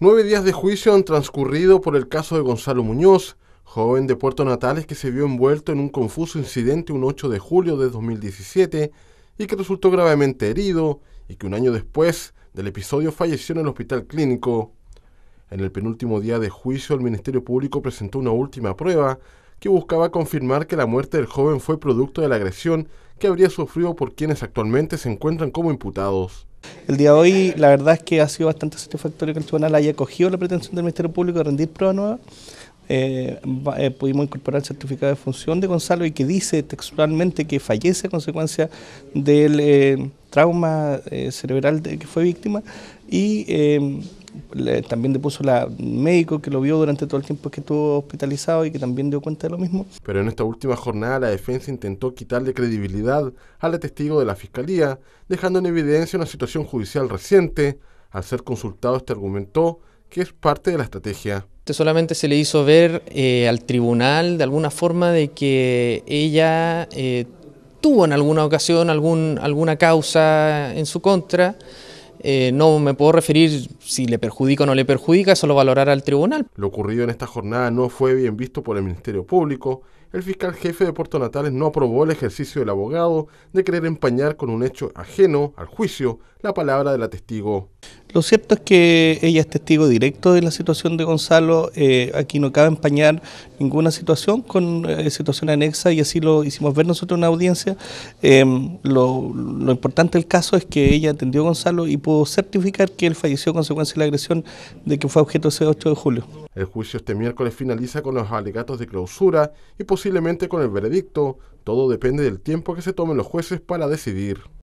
Nueve días de juicio han transcurrido por el caso de Gonzalo Muñoz, joven de Puerto Natales que se vio envuelto en un confuso incidente un 8 de julio de 2017 y que resultó gravemente herido y que un año después del episodio falleció en el hospital clínico. En el penúltimo día de juicio el Ministerio Público presentó una última prueba que buscaba confirmar que la muerte del joven fue producto de la agresión que habría sufrido por quienes actualmente se encuentran como imputados. El día de hoy, la verdad es que ha sido bastante satisfactorio que el tribunal haya acogido la pretensión del Ministerio Público de rendir prueba nueva. Eh, eh, pudimos incorporar el certificado de función de Gonzalo y que dice textualmente que fallece a consecuencia del eh, trauma cerebral de que fue víctima y le, también depuso la médico que lo vio durante todo el tiempo que estuvo hospitalizado y que también dio cuenta de lo mismo. Pero en esta última jornada la defensa intentó quitarle credibilidad al testigo de la fiscalía, dejando en evidencia una situación judicial reciente. Al ser consultado, este argumentó que es parte de la estrategia. Este solamente se le hizo ver eh, al tribunal de alguna forma de que ella eh, tuvo en alguna ocasión algún, alguna causa en su contra. Eh, no me puedo referir si le perjudica o no le perjudica, eso lo valorará el tribunal. Lo ocurrido en esta jornada no fue bien visto por el Ministerio Público el fiscal jefe de Puerto Natales no aprobó el ejercicio del abogado de querer empañar con un hecho ajeno al juicio la palabra de la testigo. Lo cierto es que ella es testigo directo de la situación de Gonzalo. Eh, aquí no cabe empañar ninguna situación con eh, situación anexa y así lo hicimos ver nosotros en una audiencia. Em, lo, lo, importante del caso es que ella atendió a Gonzalo y pudo certificar que él falleció a consecuencia de la agresión de que fue objeto ese 8 de julio. El juicio este miércoles finaliza con los alegatos de clausura y posiblemente con el veredicto. Todo depende del tiempo que se tomen los jueces para decidir.